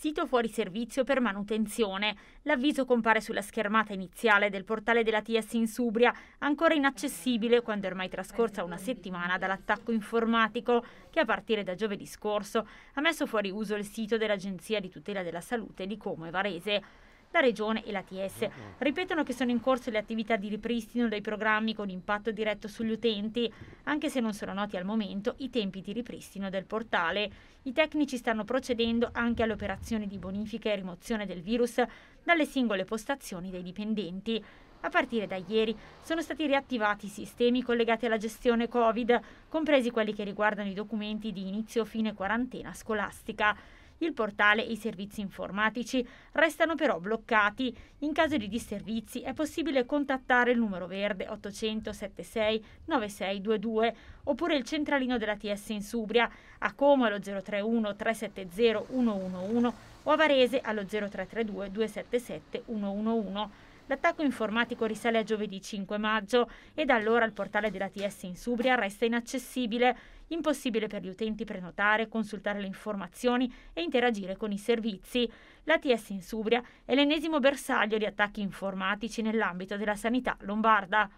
sito fuori servizio per manutenzione. L'avviso compare sulla schermata iniziale del portale della TS in Subria, ancora inaccessibile quando è ormai trascorsa una settimana dall'attacco informatico che a partire da giovedì scorso ha messo fuori uso il sito dell'Agenzia di tutela della salute di Como e Varese la Regione e l'ATS. Ripetono che sono in corso le attività di ripristino dei programmi con impatto diretto sugli utenti, anche se non sono noti al momento i tempi di ripristino del portale. I tecnici stanno procedendo anche alle operazioni di bonifica e rimozione del virus dalle singole postazioni dei dipendenti. A partire da ieri sono stati riattivati i sistemi collegati alla gestione Covid, compresi quelli che riguardano i documenti di inizio-fine quarantena scolastica. Il portale e i servizi informatici restano però bloccati. In caso di disservizi è possibile contattare il numero verde 800 76 9622 oppure il centralino della TS in Subria a Como allo 031 370 111 o a Varese allo 0332 277 111. L'attacco informatico risale a giovedì 5 maggio e da allora il portale della TS in Subria resta inaccessibile, impossibile per gli utenti prenotare, consultare le informazioni e interagire con i servizi. La TS in Subria è l'ennesimo bersaglio di attacchi informatici nell'ambito della sanità lombarda.